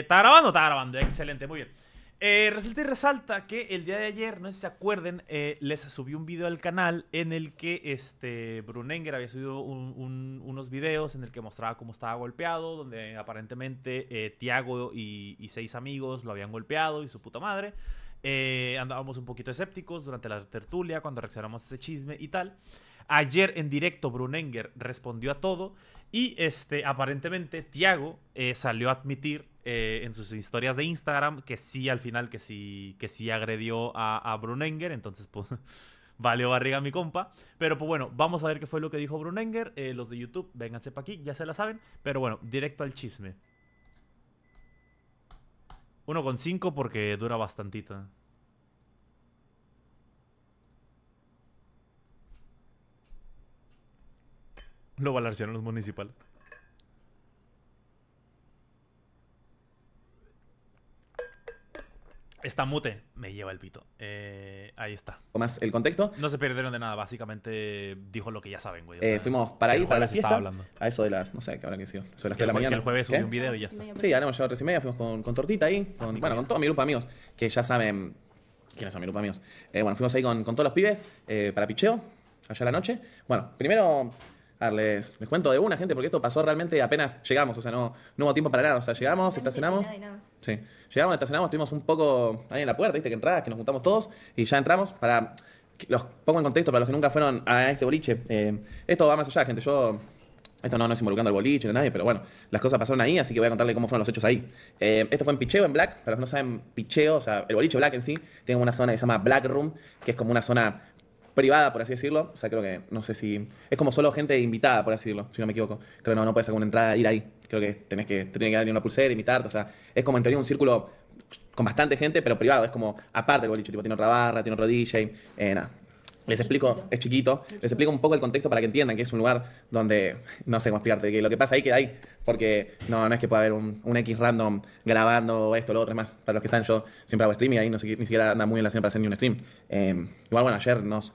¿Está grabando? Está grabando. Excelente, muy bien. Eh, resulta y resalta que el día de ayer, no sé si se acuerden, eh, les subí un video al canal en el que este Brunenger había subido unos videos en el que mostraba cómo estaba golpeado, donde aparentemente eh, Tiago y, seis amigos lo habían golpeado y su puta madre. andábamos un poquito escépticos durante la tertulia cuando reaccionamos a ese chisme y tal. Ayer en directo Brunenger respondió a todo y este aparentemente Tiago salió a admitir eh, en sus historias de Instagram que sí, al final, que sí, que sí agredió a, Brunenger. Entonces, pues, valió barriga mi compa. Pero pues bueno, vamos a ver qué fue lo que dijo Brunenger. Eh, los de YouTube, vénganse para aquí, ya se la saben. Pero bueno, directo al chisme. 1,5 porque dura bastantito. ¿eh? Lo balancearon los municipales. Está mute, me lleva el pito. Eh, ahí está. Más el contexto. No se perdieron de nada, básicamente dijo lo que ya saben, güey. Eh, fuimos para ahí, para la fiesta. A eso de las, no sé, qué habrá que sido. Eso de las 3 de la mañana. el jueves subí un video y ya está. Sí, hemos llegado a tres y media, fuimos con, con tortita ahí, bueno, con todo mi grupo de amigos, que ya saben quiénes son mi grupo de amigos. Eh, bueno, fuimos ahí con, con todos los pibes para picheo, allá a la noche. Bueno, primero les cuento de una, gente, porque esto pasó realmente apenas llegamos, o sea, no, no hubo tiempo para nada. O sea, llegamos, estacionamos. Nada sí, llegamos, estacionamos, estuvimos un poco ahí en la puerta, viste que entradas, que nos juntamos todos y ya entramos para. Los pongo en contexto para los que nunca fueron a este boliche. Eh, esto va más allá, gente. Yo esto no, no es involucrando al boliche ni a nadie, pero bueno, las cosas pasaron ahí, así que voy a contarle cómo fueron los hechos ahí. Eh, esto fue en Picheo, en Black. Para los que no saben, Picheo, o sea, el boliche Black en sí, tiene una zona que se llama Black Room, que es como una zona privada, por así decirlo. O sea, creo que, no sé si. Es como solo gente invitada, por así decirlo, si no me equivoco. Creo que no, no puedes hacer una entrada, ir ahí. Creo que tenés que, tener que darle una pulsera, invitarte. O sea, es como en teoría un círculo con bastante gente, pero privado. Es como aparte del dicho, Tipo, tiene otra barra, tiene otro DJ, eh, nada. Les explico, es chiquito, les explico un poco el contexto para que entiendan que es un lugar donde, no sé cómo explicarte, que lo que pasa ahí que ahí, porque no, no es que pueda haber un, X random grabando esto, lo otro, más, para los que saben, yo siempre hago streaming y ahí no, ni siquiera anda muy en la cena para hacer ni un stream. Eh, igual, bueno, ayer nos,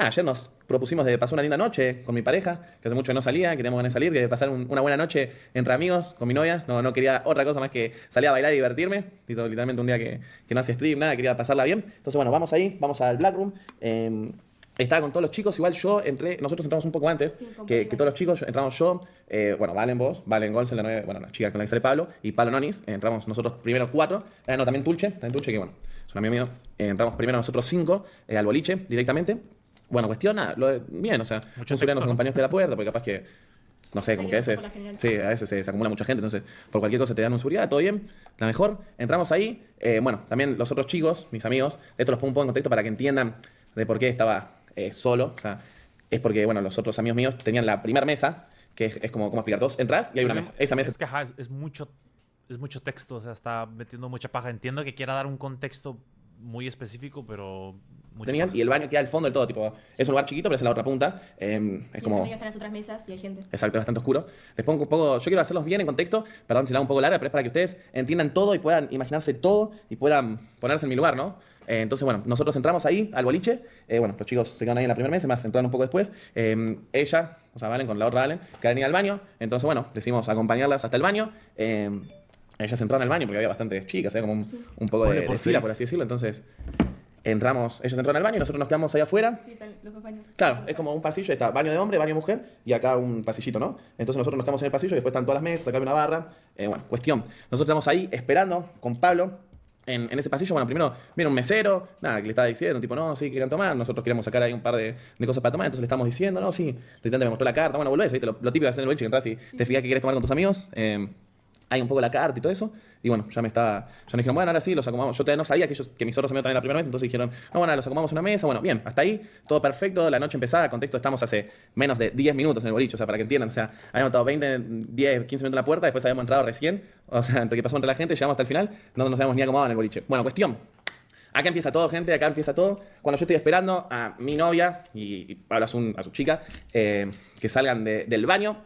Ah, ayer nos propusimos de pasar una linda noche con mi pareja, que hace mucho que no salía, que ganas de salir, que pasar una buena noche entre amigos, con mi novia. No, no quería otra cosa más que salir a bailar y divertirme. Literalmente un día que, que no hace stream, nada, quería pasarla bien. Entonces, bueno, vamos ahí, vamos al Black Room. Em, estaba con todos los chicos, igual yo entré, nosotros entramos un poco antes que, todos los chicos, entramos yo, eh, bueno, Valen vos, Valen Golsen, la bueno, la chica con la que sale Pablo, y Pablo Nonis, eh, entramos nosotros primero cuatro, eh, no, también Tulche, también Tulche, que bueno, es un amigo mío, entramos primero nosotros cinco al boliche directamente, bueno, cuestión, lo bien, o sea, muchos nos acompañó hasta la puerta, porque capaz que, no sé, como que a veces, sí, a veces se, acumula mucha gente, entonces por cualquier cosa te dan un seguridad, todo bien, la mejor. Entramos ahí, eh, bueno, también los otros chicos, mis amigos, esto los pongo un poco en contexto para que entiendan de por qué estaba eh, solo, o sea, es porque, bueno, los otros amigos míos tenían la primera mesa, que es, como, como explicar, dos entras y hay una mesa, esa mesa Es que es mucho, es mucho texto, o sea, está metiendo mucha paja. Entiendo que quiera dar un contexto muy específico, pero y el baño queda al fondo del todo, tipo, es un lugar chiquito, pero es en la otra punta. Eh, es Están otras mesas y hay gente. Exacto, es bastante oscuro. Les pongo un poco. Yo quiero hacerlos bien en contexto, perdón si lo hago un poco larga, pero es para que ustedes entiendan todo y puedan imaginarse todo y puedan ponerse en mi lugar, ¿no? Eh, entonces, bueno, nosotros entramos ahí al boliche. Eh, bueno, los chicos se quedan ahí en la primera mesa, más entraron un poco después. Em, ella, o sea, Valen con la otra Valen, ha ir al baño. Entonces, bueno, decidimos acompañarlas hasta el baño. Em, ellas en al baño porque había bastantes chicas, como un, poco de, de fila, por así decirlo. Entonces, Entramos, ellos entran al baño y nosotros nos quedamos ahí afuera. Sí, los Claro, es como un pasillo, está baño de hombre, baño de mujer y acá un pasillito, ¿no? Entonces nosotros nos quedamos en el pasillo y después están todas las mesas, acá hay una barra. Eh, bueno, cuestión. Nosotros estamos ahí esperando con Pablo. En, en, ese pasillo, bueno, primero viene un mesero, nada, que le estaba diciendo, tipo, no, sí, querían tomar, nosotros queríamos sacar ahí un par de, cosas para tomar, entonces le estamos diciendo, no, sí, me mostró la carta, bueno, volvés, Lo, típico de hacer el boliche, entras y te fijas que quieres tomar con tus amigos. Eh, hay un poco la carta y todo eso. Y bueno, ya me estaba. Ya me dijeron, bueno, ahora sí, los acomodamos. Yo todavía no sabía que, ellos, que mis zorros se me también la primera vez, entonces dijeron, no, bueno, los acomodamos una mesa. Bueno, bien, hasta ahí, todo perfecto. La noche empezada, contexto, estamos hace menos de 10 minutos en el boliche, o sea, para que entiendan. O sea, habíamos estado 20, 10, 15 minutos en la puerta, después habíamos entrado recién. O sea, entre que pasó entre la gente, llegamos hasta el final, no nos habíamos ni acomodado en el boliche. Bueno, cuestión. Acá empieza todo, gente, acá empieza todo. Cuando yo estoy esperando a mi novia y, a su, a su chica eh, que salgan del baño,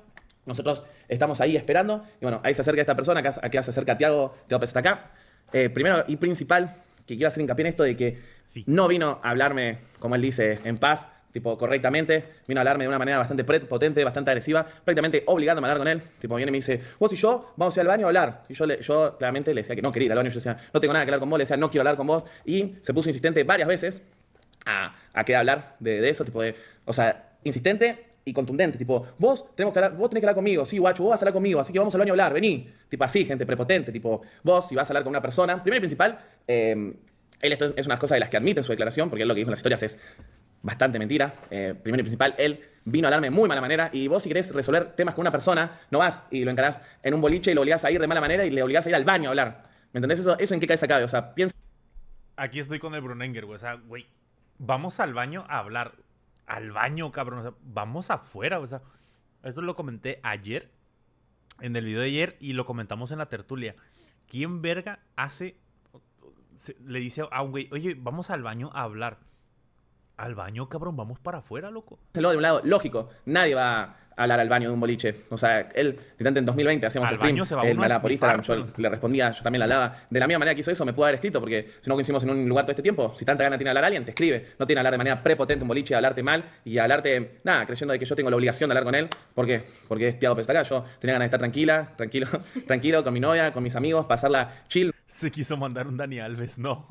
nosotros estamos ahí esperando. Y bueno, ahí se acerca esta persona, acá, se acerca Tiago, Tiago Teópez está acá. Eh, primero y principal, que quiero hacer hincapié en esto de que no vino a hablarme, como él dice, en paz, tipo correctamente, vino a hablarme de una manera bastante potente, bastante agresiva, prácticamente obligándome a hablar con él. Tipo, viene y me dice, vos y yo vamos a ir al baño a hablar. Y yo, le, yo claramente le decía que no quería ir al baño, yo decía, no tengo nada que hablar con vos, le decía, no quiero hablar con vos. Y se puso insistente varias veces a, a querer hablar de eso, tipo de, o sea, insistente y contundente, tipo, vos, tenemos que hablar, vos tenés que hablar conmigo, sí, guacho, vos vas a hablar conmigo, así que vamos al baño a hablar, vení. Tipo así, gente prepotente, tipo, vos, si vas a hablar con una persona, primero y principal, em, él esto es una cosa de las que admite en su declaración, porque él lo que dijo en las historias es bastante mentira. Eh, primero y principal, él vino a hablarme de muy mala manera y vos si querés resolver temas con una persona, no vas y lo encarás en un boliche y lo obligás a ir de mala manera y le obligás a ir al baño a hablar. ¿Me entendés? Eso, eso en qué caes cabe, o sea, piensa... Aquí estoy con el Brunenger, güey, o sea, güey, vamos al baño a hablar al baño, cabrón. vamos afuera. O sea, esto lo comenté ayer, en el video de ayer, y lo comentamos en la tertulia. ¿Quién verga hace, le dice a un güey, oye, vamos al baño a hablar? Al baño, cabrón, vamos para afuera, loco. Se lo de un lado, lógico, nadie va hablar al baño de un boliche. O sea, él, en 2020 hacíamos el stream, él, por Instagram, yo le respondía, yo también la hablaba. De la misma manera que hizo eso, me pudo haber escrito, porque si no coincidimos en un lugar todo este tiempo, si tanta gana tiene de hablar a alguien, te escribe. No tiene hablar de manera prepotente un boliche, hablarte mal y hablarte, nada, creyendo de que yo tengo la obligación de hablar con él. ¿Por qué? Porque es Tiago acá, yo tenía ganas de estar tranquila, tranquilo, tranquilo, con mi novia, con mis amigos, pasarla chill. Se quiso mandar un Dani Alves, no.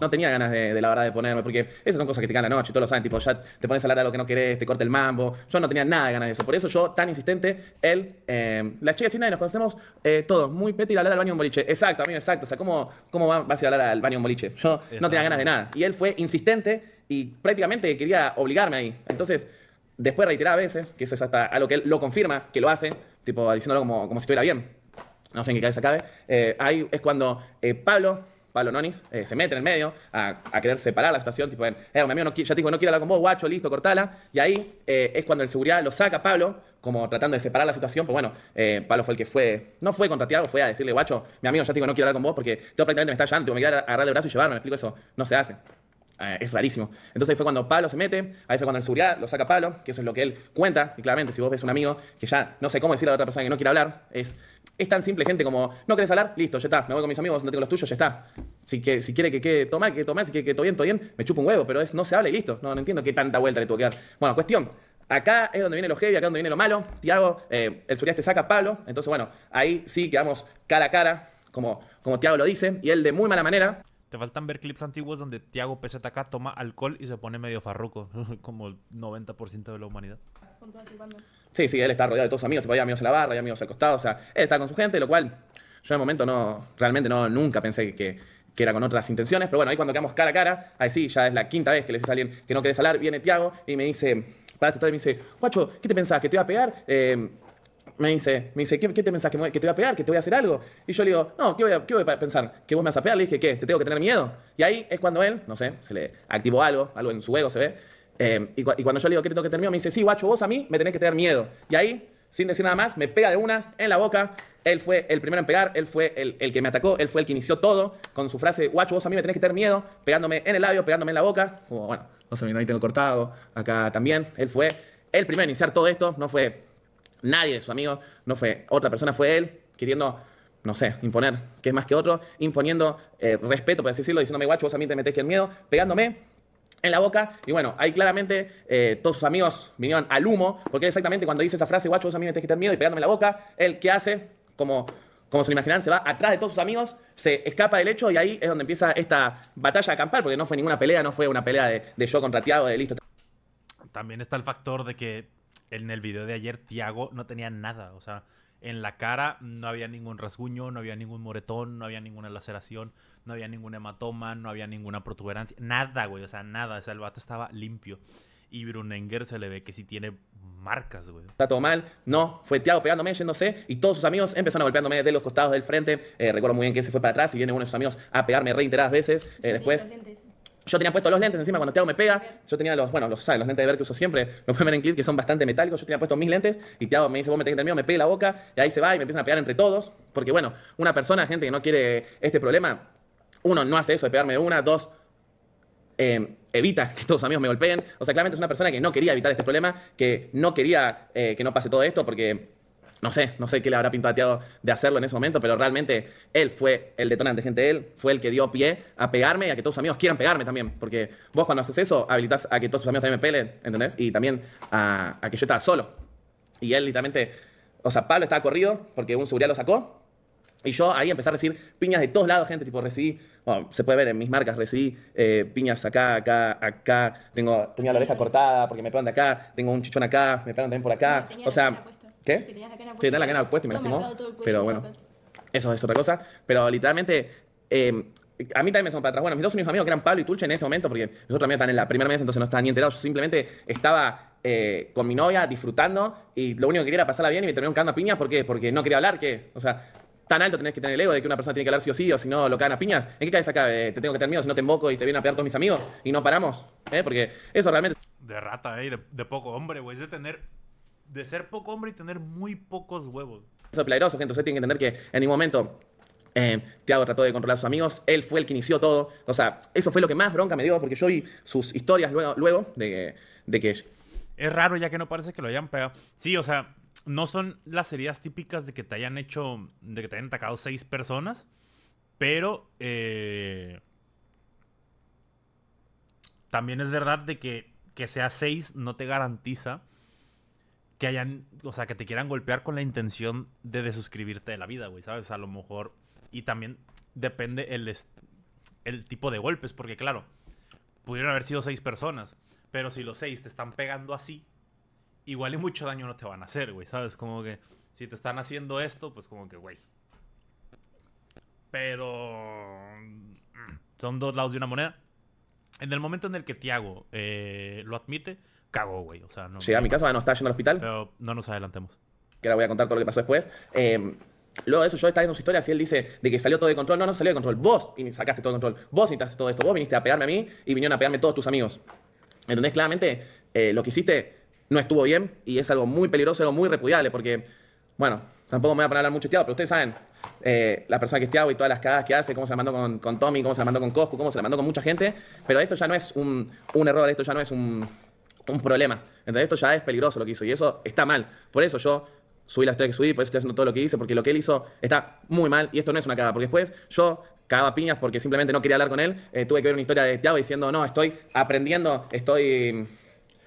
No tenía ganas de, la verdad de ponerme, porque esas son cosas que te ganan, la noche, todos lo saben, tipo, ya te pones a hablar de lo que no querés, te corta el mambo. Yo no tenía nada ganas de eso eso yo tan insistente, él, em, la chica y nos conocemos eh, todos, muy peti, hablar al baño boliche. Exacto, amigo, exacto. O sea, ¿cómo, cómo va- vas a hablar al baño boliche? Yo no tenía ganas de nada. Y él fue insistente y prácticamente quería obligarme ahí. Entonces, después a veces, que eso es hasta algo que él lo confirma, que lo hace, tipo diciéndolo como, como si fuera bien. No sé en qué cabeza cabe. Eh, ahí es cuando eh, Pablo Pablo Nonis, eh, se mete en el medio a, querer separar la situación, tipo, eh, mi amigo, no, ya te dijo, no quiero hablar con vos, guacho, listo, cortala. Y ahí eh, es cuando el seguridad lo saca a Pablo, como tratando de separar la situación, pues bueno, eh, Pablo fue el que fue, no fue contra Tiago, fue a decirle, guacho, mi amigo, ya te digo, no quiero hablar con vos porque todo prácticamente me está llamando, me quiero agarrar el brazo y llevarme, me explico eso, no se hace. Eh, es rarísimo. Entonces ahí fue cuando Pablo se mete, ahí fue cuando el seguridad lo saca Pablo, que eso es lo que él cuenta, y claramente si vos ves un amigo que ya no sé cómo decirle a otra persona que no quiere hablar, es, es tan simple gente como, no querés hablar, listo, ya está, me voy con mis amigos, no tengo los tuyos, ya está. Si, que, si quiere que quede toma que tomar, si quiere que todo bien, todo bien, me chupa un huevo, pero es no se habla y listo. No, no entiendo qué tanta vuelta le tuvo que dar. Bueno, cuestión, Acá es donde viene lo heavy, acá es donde viene lo malo. Tiago, eh, el Suria te saca Pablo. Entonces, bueno, ahí sí quedamos cara a cara, como, como Tiago lo dice. Y él, de muy mala manera, te faltan ver clips antiguos donde Tiago PZK toma alcohol y se pone medio farruco, como el 90% de la humanidad. Sí, sí, él está rodeado de todos sus amigos, tipo, había amigos en la barra, hay amigos al costado, o sea, él está con su gente, lo cual yo en el momento no, realmente no, nunca pensé que, era con otras intenciones, pero bueno, ahí cuando quedamos cara a cara, ahí sí, ya es la quinta vez que le dices a alguien que no querés hablar, viene Tiago y me dice, para este me dice, guacho, ¿qué te pensás? ¿Que te iba a pegar? Eh, me dice, me dice, ¿qué, te pensás? ¿Que, te voy a pegar? ¿Que te voy a hacer algo? Y yo le digo, no, ¿qué voy, a, qué pensar? ¿Que vos me vas a pegar? Le dije, ¿qué? ¿Te tengo que tener miedo? Y ahí es cuando él, no sé, se le activó algo, algo en su ego se ve. Em, y, cuando yo le digo, ¿qué tengo que tener miedo? Me dice, sí, guacho, vos a mí me tenés que tener miedo. Y ahí, sin decir nada más, me pega de una en la boca. Él fue el primero en pegar, él fue el, el que me atacó, él fue el que inició todo con su frase, guacho, vos a mí me tenés que tener miedo, pegándome en el labio, pegándome en la boca. Como, bueno, no sé, mira, ahí tengo cortado, acá también. Él fue el primero en iniciar todo esto, no fue nadie de sus amigos, no fue otra persona, fue él queriendo, no sé, imponer, que es más que otro, imponiendo eh, respeto, por así decirlo, diciéndome, guacho, vos a mí te metes que el miedo, pegándome en la boca. Y bueno, ahí claramente eh, todos sus amigos vinieron al humo, porque exactamente cuando dice esa frase, guacho, vos a mí me metes que el miedo y pegándome en la boca, él que hace, como como se lo imaginan, se va atrás de todos sus amigos, se escapa del hecho y ahí es donde empieza esta batalla acampar, porque no fue ninguna pelea, no fue una pelea de, de yo contra Tiago, de listo. También está el factor de que en el video de ayer Tiago no tenía nada, o sea, en la cara no había ningún rasguño, no había ningún moretón, no había ninguna laceración, no había ningún hematoma, no había ninguna protuberancia, nada, güey, o sea, nada, o sea, el vato estaba limpio. Y Brunenger se le ve que sí tiene marcas, güey. Está todo mal. No, fue Tiago pegándome, yéndose. Y todos sus amigos empezaron a golpeándome de los costados del frente. Eh, recuerdo muy bien que se fue para atrás y viene uno de sus amigos a pegarme reiteradas veces. Eh, después. Yo tenía puestos los lentes encima cuando Teo me pega. Yo tenía los, bueno, los, lentes de ver que uso siempre, los pueden que son bastante metálicos. Yo tenía puesto mis lentes y Teo me dice, vos me tenés miedo, me pega la boca y ahí se va y me empiezan a pegar entre todos. Porque bueno, una persona, gente que no quiere este problema, uno, no hace eso de pegarme de una, dos, em, evita que todos sus amigos me golpeen. O sea, claramente es una persona que no quería evitar este problema, que no quería eh, que no pase todo esto porque no sé, no sé qué le habrá pintateado de hacerlo en ese momento, pero realmente él fue el detonante, gente. Él fue el que dio pie a pegarme y a que todos sus amigos quieran pegarme también. Porque vos cuando haces eso, habilitas a que todos tus amigos también me peleen, ¿entendés? Y también a, que yo estaba solo. Y él literalmente, o sea, Pablo estaba corrido porque un seguridad lo sacó. Y yo ahí empecé a recibir piñas de todos lados, gente. Tipo, recibí, bueno, se puede ver en mis marcas, recibí eh, piñas acá, acá, acá. Tengo, tenía la oreja cortada porque me pegan de acá. Tengo un chichón acá, me pegan también por acá. o sea ¿Qué? la Sí, la cana puesta y me lastimó. pero bueno, eso es otra cosa. Pero literalmente, em, a mí también me son para atrás. Bueno, mis dos únicos amigos que eran Pablo y Tulche en ese momento, porque nosotros también están en la primera mesa, entonces no estaban ni enterados. Yo simplemente estaba eh, con mi novia disfrutando y lo único que quería era pasarla bien y me terminaron cagando a piñas. ¿Por Porque no quería hablar, ¿qué? O sea, tan alto tenés que tener el ego de que una persona tiene que hablar sí o sí, o si no lo cagan a piñas. ¿En qué cabeza cabe? te tengo que tener miedo, si no te emboco y te vienen a pegar todos mis amigos y no paramos, ¿eh? Porque eso realmente. De rata, ¿eh? De, poco hombre, güey. Es de tener de ser poco hombre y tener muy pocos huevos. Eso es peligroso, gente. Usted tiene que entender que en ningún momento eh, Tiago trató de controlar a sus amigos, él fue el que inició todo. O sea, eso fue lo que más bronca me dio, porque yo vi sus historias luego, luego de, que... Es raro ya que no parece que lo hayan pegado. Sí, o sea, no son las heridas típicas de que te hayan hecho, de que te hayan atacado seis personas, pero... Eh, también es verdad de que que sea seis no te garantiza que hayan, o sea, que te quieran golpear con la intención de desuscribirte de la vida, güey, ¿sabes? A lo mejor, y también depende el, el tipo de golpes, porque claro, pudieron haber sido seis personas, pero si los seis te están pegando así, igual y mucho daño no te van a hacer, güey, ¿sabes? Como que si te están haciendo esto, pues como que, güey. Pero... Mm, son dos lados de una moneda. En el momento en el que Tiago eh, lo admite, cago, güey. O sea, no, Llegué a mi casa, no está yendo al hospital. Pero no nos adelantemos. Que ahora voy a contar todo lo que pasó después. Eh, luego de eso, yo estaba en su historia, así él dice de que salió todo de control. No, no salió de control. Vos y sacaste todo de control. Vos iniciaste todo esto. Vos viniste a pegarme a mí y vinieron a pegarme todos tus amigos. Entonces, claramente, eh, lo que hiciste no estuvo bien y es algo muy peligroso, algo muy repudiable, porque, bueno, tampoco me voy a poner a hablar mucho tío, pero ustedes saben, eh, la persona que Tiago y todas las cagadas que hace, cómo se la mandó con, Tommy, cómo se la mandó con Coscu, cómo se la mandó con mucha gente. Pero esto ya no es un, un error, esto ya no es un, un problema. Entonces esto ya es peligroso lo que hizo y eso está mal. Por eso yo subí la historia que subí, por eso estoy haciendo todo lo que hice, porque lo que él hizo está muy mal y esto no es una cagada, porque después yo cagaba piñas porque simplemente no quería hablar con él, eh, tuve que ver una historia de Thiago diciendo, no, estoy aprendiendo, estoy...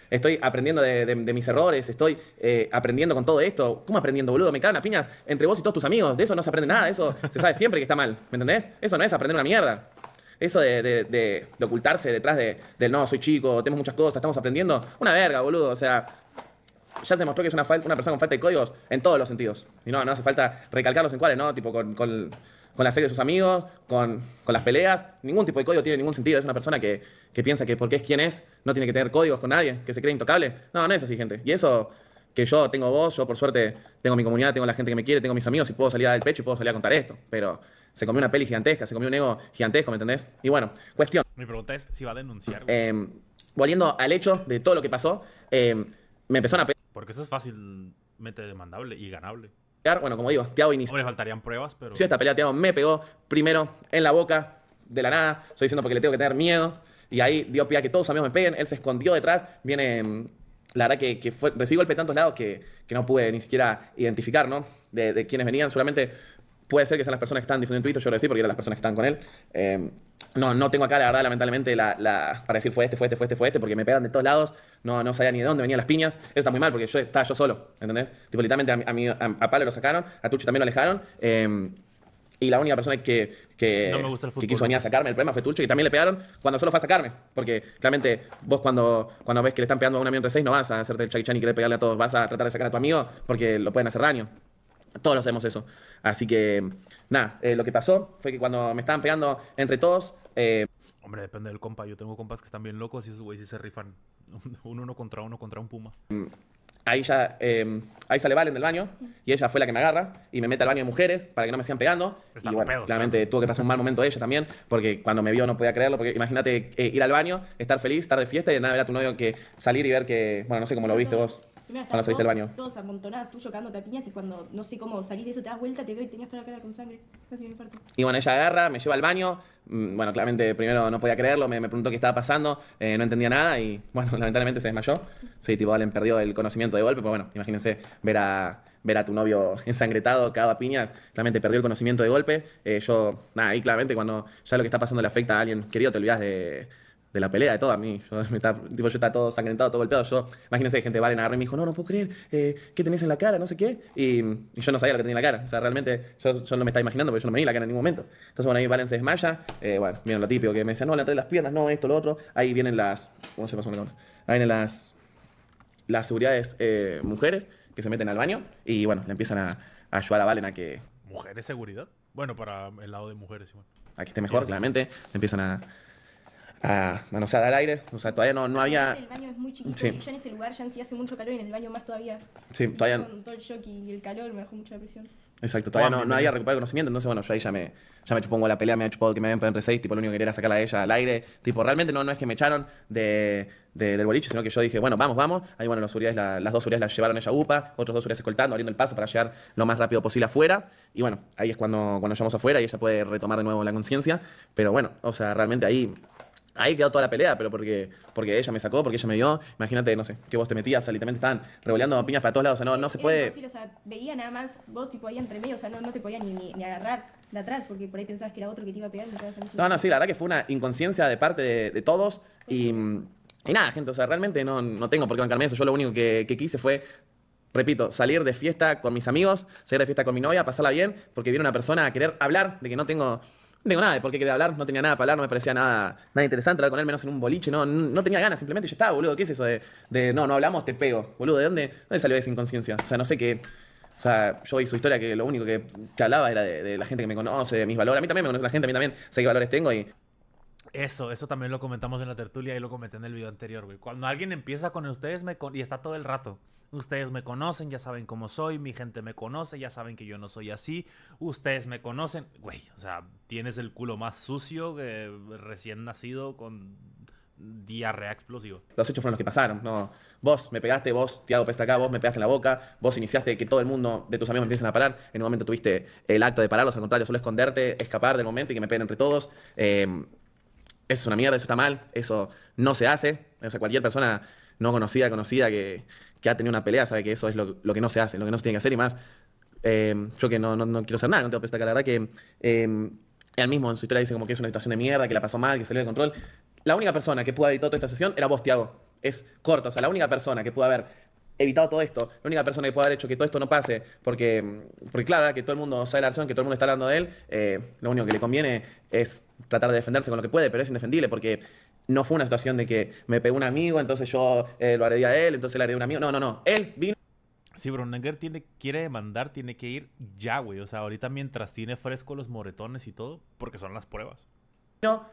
Estoy aprendiendo de, mis errores, estoy eh, aprendiendo con todo esto. ¿Cómo aprendiendo, boludo? Me cagan las piñas entre vos y todos tus amigos. De eso no se aprende nada, eso se sabe siempre que está mal. ¿Me entendés? Eso no es aprender una mierda. Eso de, ocultarse detrás de, del no, soy chico, tenemos muchas cosas, estamos aprendiendo. Una verga, boludo. O sea, ya se mostró que es una, una persona con falta de códigos en todos los sentidos. Y no, no hace falta recalcarlos en cuáles, ¿no? Tipo, con, la serie de sus amigos, con, las peleas. Ningún tipo de código tiene ningún sentido. Es una persona que, piensa que porque es quien es, no tiene que tener códigos con nadie, que se cree intocable. No, no es así, gente. Y eso que yo tengo vos yo por suerte tengo mi comunidad, tengo la gente que me quiere, tengo mis amigos y puedo salir del pecho y puedo salir a contar esto. Pero se comió una peli gigantesca, se comió un ego gigantesco, ¿me entendés? Y bueno, cuestión. Mi pregunta es si va a denunciar. Em, volviendo al hecho de todo lo que pasó, em, me empezó a Porque eso es fácilmente demandable y ganable. Bueno, como digo, Tiago inició. Hombre, faltarían pruebas, pero. Sí, esta pelea Tiago me pegó primero en la boca, de la nada. Estoy diciendo porque le tengo que tener miedo. Y ahí dio pie a que todos sus amigos me peguen. Él se escondió detrás. Viene. Em, la verdad que, que fue, recibí golpe de tantos lados que, no pude ni siquiera identificar, ¿no? De, de quienes venían. Solamente Puede ser que sean las personas que están difundiendo Twitter, yo lo decía porque eran las personas que están con él. Eh, no, no tengo acá, la verdad, lamentablemente, la, para decir fue este, fue este, fue este, fue este, porque me pegan de todos lados, no, no sabía ni de dónde venían las piñas. Eso está muy mal porque yo estaba yo solo, ¿entendés? Tipo, a, Palo lo sacaron, a Tucho también lo alejaron. Em, y la única persona que, que, quiso venir a pues. sacarme el problema fue Tucho y también le pegaron cuando solo fue a sacarme. Porque claramente vos cuando, cuando ves que le están pegando a un amigo entre seis no vas a hacerte el Chan y querer pegarle a todos, vas a tratar de sacar a tu amigo porque lo pueden hacer daño. Todos lo sabemos eso. Así que, nada, eh, lo que pasó fue que cuando me estaban pegando entre todos. Eh, Hombre, depende del compa. Yo tengo compas que están bien locos y esos güeyes se rifan. uno contra uno contra un puma. Ahí ya, em, ahí sale Valen del baño y ella fue la que me agarra y me mete al baño de mujeres para que no me sigan pegando. y claramente tuvo que pasar un mal momento ella también porque cuando me vio no podía creerlo porque imagínate eh, ir al baño, estar feliz, estar de fiesta y de nada ver a tu novio que salir y ver que, bueno, no sé cómo lo viste vos cuando saliste del baño. Todos amontonados, tú chocando a piñas y cuando no sé cómo salís de eso, te das vuelta, te veo y tenías toda la cara con sangre. Y bueno, ella agarra, me lleva al baño. Mm, bueno, claramente primero no podía creerlo, me, preguntó qué estaba pasando, eh, no entendía nada y bueno, lamentablemente se desmayó. Sí, tipo, alguien perdió el conocimiento de golpe, pero bueno, imagínense ver a, ver a tu novio ensangretado, a piñas, claramente perdió el conocimiento de golpe. Eh, yo, nada, ahí claramente cuando ya lo que está pasando le afecta a alguien querido, te olvidas de, de la pelea, de todo a mí. Yo, estaba, yo estaba todo sangrentado, todo golpeado. Yo, imagínense que gente valen agarré y me dijo, no, no puedo creer, eh, ¿qué tenés en la cara? No sé qué. Y, yo no sabía lo que tenía en la cara. O sea, realmente yo, no me estaba imaginando porque yo no me vi la cara en ningún momento. Entonces, bueno, ahí Valen se desmaya. Eh, bueno, miren lo típico que me decía, no, le de las piernas, no, esto, lo otro. Ahí vienen las. ¿Cómo se pasó una cámara? Ahí vienen las. Las seguridades eh, mujeres que se meten al baño y, bueno, le empiezan a, ayudar a Valen a que. ¿Mujeres seguridad? Bueno, para el lado de mujeres, igual. Aquí esté mejor, claramente. Le empiezan a a, manosear al aire. O sea, todavía no, no había... El baño es muy chiquito sí. y ya en ese lugar ya en sí hace mucho calor y en el baño más todavía. Sí, todavía... con todo el shock y el calor me dejó mucha presión. Exacto, todavía no, no, había recuperado el conocimiento, entonces bueno, yo ahí ya me, ya me chupongo la pelea, me ha chupado que me habían en r seis, tipo lo único que quería era sacarla a ella al aire, tipo realmente no, no es que me echaron de, del boliche, sino que yo dije, bueno, vamos, vamos, ahí bueno, las dos surias las llevaron ella a UPA, otros dos surias escoltando, abriendo el paso para llegar lo más rápido posible afuera, y bueno, ahí es cuando, cuando llegamos afuera y ella puede retomar de nuevo la conciencia, pero bueno, o sea, realmente ahí ahí quedó toda la pelea, pero porque, porque ella me sacó, porque ella me vio. Imagínate, no sé, que vos te metías, o sea, estaban revoleando piñas para todos lados, o sea, no, no se puede. sí, o sea, veía nada más vos, tipo, ahí entre medio, o sea, no, te podía ni, ni, agarrar de atrás, porque por ahí pensabas que era otro que te iba a pegar. Y no, no, sí, la verdad que fue una inconsciencia de parte de, todos y, y. nada, gente, o sea, realmente no, no tengo por qué bancarme eso. Yo lo único que, que quise fue repito, salir de fiesta con mis amigos, salir de fiesta con mi novia, pasarla bien, porque viene una persona a querer hablar de que no tengo no tengo nada de por qué hablar, no tenía nada para hablar, no me parecía nada, nada interesante hablar con él, menos en un boliche, no, no tenía ganas, simplemente yo estaba, boludo, ¿qué es eso de, no, no hablamos, te pego? Boludo, ¿de dónde, dónde salió esa inconsciencia? O sea, no sé qué. O sea, yo vi su historia que lo único que, que hablaba era de, de, la gente que me conoce, de mis valores. A mí también me conoce la gente, a mí también sé qué valores tengo y eso, eso también lo comentamos en la tertulia y lo comenté en el video anterior, güey. Cuando alguien empieza con ustedes me con y está todo el rato. Ustedes me conocen, ya saben cómo soy, mi gente me conoce, ya saben que yo no soy así, ustedes me conocen, güey, o sea, tienes el culo más sucio que eh, recién nacido con diarrea explosiva. Los hechos fueron los que pasaron, no. Vos me pegaste, vos te hago pesta acá, vos me pegaste en la boca, vos iniciaste que todo el mundo de tus amigos empiecen a parar. En un momento tuviste el acto de pararlos, al contrario, solo esconderte, escapar del momento y que me peguen entre todos. Eh, eso es una mierda, eso está mal, eso no se hace. O sea, cualquier persona no conocida, conocida que, ha tenido una pelea sabe que eso es lo, que no se hace, lo que no se tiene que hacer y más. Em, yo que no, quiero hacer nada, no tengo que la verdad que em, él mismo en su historia dice como que es una situación de mierda, que la pasó mal, que salió de control. La única persona que pudo haber editado toda esta sesión era vos, Tiago. Es corto, o sea, la única persona que pudo haber evitado todo esto. La única persona que puede haber hecho que todo esto no pase, porque, mm, porque claro, que todo el mundo sabe la razón, que todo el mundo está hablando de él, eh, lo único que le conviene es tratar de defenderse con lo que puede, pero es indefendible porque no fue una situación de que me pegó un amigo, entonces yo eh, lo haré a él, entonces le haré a un amigo. No, no, no. Él vino. Si Brunenberg quiere demandar, tiene que ir ya, güey. O sea, ahorita mientras tiene fresco los moretones y todo, porque son las pruebas. No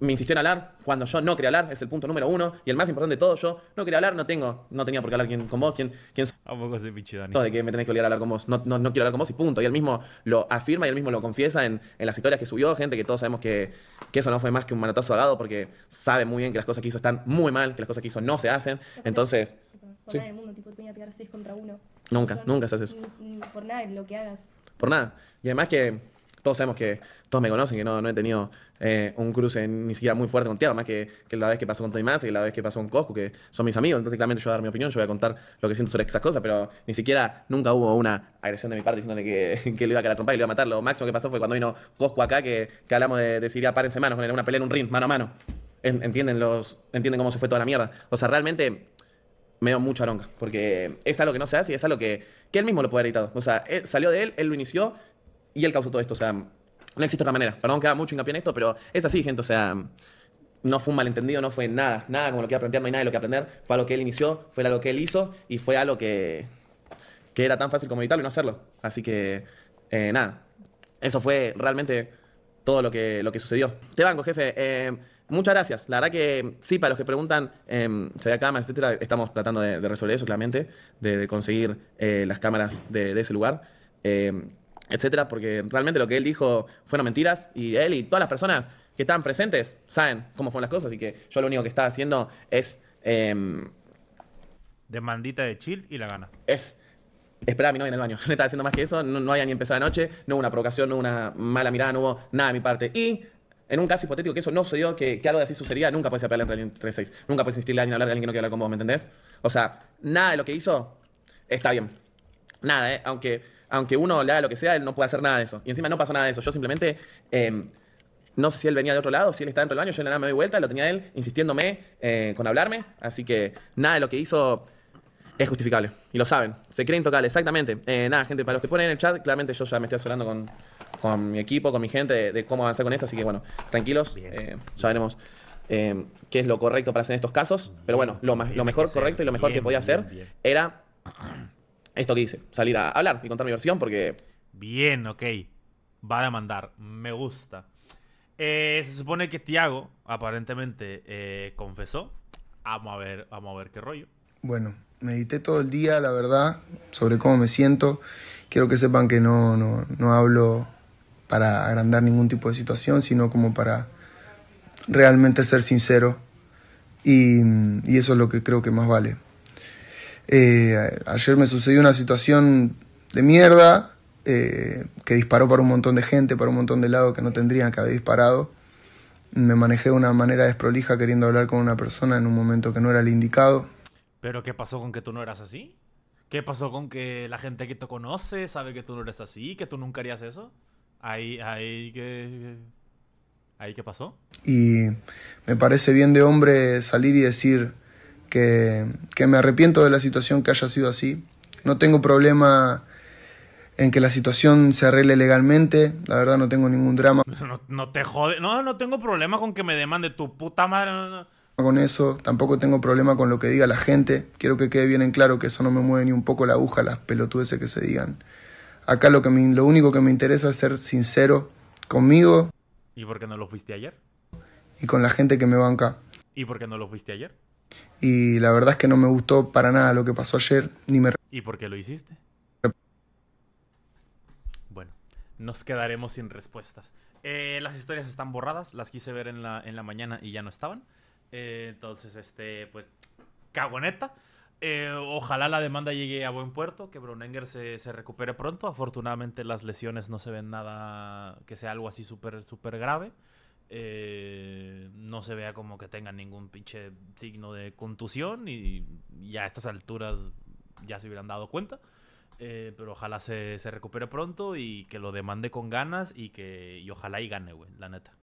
me insistió en hablar cuando yo no quería hablar, es el punto número uno. Y el más importante de todo, yo no quería hablar, no tengo, no tenía por qué hablar con vos, quién, quién A poco de Dani. de que me tenés que obligar a hablar con vos, no, quiero hablar con vos y punto. Y él mismo lo afirma y él mismo lo confiesa en, en las historias que subió, gente que todos sabemos que, que, eso no fue más que un manotazo agado porque sabe muy bien que las cosas que hizo están muy mal, que las cosas que hizo no se hacen. Entonces... Por nada del mundo, tipo, te voy pegar contra 1. Nunca, nunca se hace eso. por nada, lo que hagas. Por nada. Y además que todos sabemos que todos me conocen, que no, no he tenido eh, un cruce ni siquiera muy fuerte con Tiago, más que, la vez que pasó con Tony Massa y la vez que pasó con Cosco, que son mis amigos. Entonces, claramente, yo voy a dar mi opinión, yo voy a contar lo que siento sobre esas cosas, pero ni siquiera nunca hubo una agresión de mi parte diciéndole que, que le iba a quedar trompa y le iba a matar. Lo máximo que pasó fue cuando vino Cosco acá, que, hablamos de, de Siria párense manos, una pelea en un ring, mano a mano. entienden, los, entienden cómo se fue toda la mierda. O sea, realmente me dio mucha bronca, porque es algo que no se hace y es algo que, él mismo lo puede haber editado. O sea, salió de él, él lo inició y él causó todo esto. O sea, no existe otra manera. Perdón que haga mucho hincapié en esto, pero es así, gente. O sea, no fue un malentendido, no fue nada, nada como lo que iba a plantear, no hay nada de lo que aprender. Fue a lo que él inició, fue a lo que él hizo y fue a lo que, era tan fácil como evitarlo y no hacerlo. Así que, eh, nada, eso fue realmente todo lo que, lo que sucedió. Te banco, jefe. Eh, muchas gracias. La verdad que sí, para los que preguntan, eh, se ve cámaras, etcétera, estamos tratando de, resolver eso, claramente, de, conseguir las cámaras de ese lugar etcétera, porque realmente lo que él dijo fueron mentiras y él y todas las personas que estaban presentes saben cómo fueron las cosas y que yo lo único que estaba haciendo es... Eh, em, Demandita de chill y la gana. Es espera a mi novia en el baño. No estaba haciendo más que eso, no, no había ni empezado la noche, no hubo una provocación, no hubo una mala mirada, no hubo nada de mi parte. Y en un caso hipotético que eso no sucedió, que, algo de así sucedería, nunca puedes apelar en 36. Nunca puedes insistirle a alguien a hablar de alguien que no quiere hablar con vos, ¿me entendés? O sea, nada de lo que hizo está bien. Nada, ¿eh? Aunque aunque uno le haga lo que sea, él no puede hacer nada de eso. Y encima no pasó nada de eso. Yo simplemente, eh, no sé si él venía de otro lado, si él estaba dentro del baño, yo en la nada me doy vuelta, lo tenía él insistiéndome eh, con hablarme. Así que nada de lo que hizo es justificable. Y lo saben. Se creen tocar, exactamente. Eh, nada, gente, para los que ponen en el chat, claramente yo ya me estoy asolando con, mi equipo, con mi gente, de, cómo avanzar con esto. Así que bueno, tranquilos, ya veremos. qué es lo correcto para hacer en estos casos, pero bueno, lo, lo mejor correcto y lo mejor que podía hacer era esto que hice, salir a hablar y contar mi versión porque... Bien, ok. Va a demandar, me gusta. Eh, se supone que Tiago aparentemente eh, confesó. Vamos a ver, vamos a ver qué rollo. Bueno, medité todo el día, la verdad, sobre cómo me siento. Quiero que sepan que no, no, no hablo para agrandar ningún tipo de situación, sino como para realmente ser sincero. y eso es lo que creo que más vale. Eh, ayer me sucedió una situación de mierda eh, que disparó para un montón de gente, para un montón de lados que no tendrían que haber disparado. Me manejé de una manera desprolija queriendo hablar con una persona en un momento que no era el indicado. ¿Pero qué pasó con que tú no eras así? ¿Qué pasó con que la gente que te conoce sabe que tú no eres así, que tú nunca harías eso? Ahí, ahí que... ¿Ahí qué pasó? Y me parece bien de hombre salir y decir, que, que me arrepiento de la situación que haya sido así. No tengo problema en que la situación se arregle legalmente. La verdad no tengo ningún drama. No, no te jode. No, no tengo problema con que me demande tu puta madre. No, Con eso, tampoco tengo problema con lo que diga la gente. Quiero que quede bien en claro que eso no me mueve ni un poco la aguja, las pelotudes que se digan. Acá lo, que lo único que me interesa es ser sincero conmigo. ¿Y por qué no lo fuiste ayer? Y con la gente que me banca. ¿Y por qué no lo fuiste ayer? Y la verdad es que no me gustó para nada lo que pasó ayer, ni me... ¿Y por qué lo hiciste? Bueno, nos quedaremos sin respuestas. Eh, las historias están borradas, las quise ver en la, en la mañana y ya no estaban. Eh, entonces, este, pues, cagoneta. Eh, ojalá la demanda llegue a buen puerto, que Brunenger se, se, recupere pronto. Afortunadamente las lesiones no se ven nada que sea algo así súper, súper grave. Eh, no se vea como que tenga ningún pinche signo de contusión y ya a estas alturas ya se hubieran dado cuenta. Eh, pero ojalá se, recupere pronto y que lo demande con ganas y que y ojalá y gane, la neta.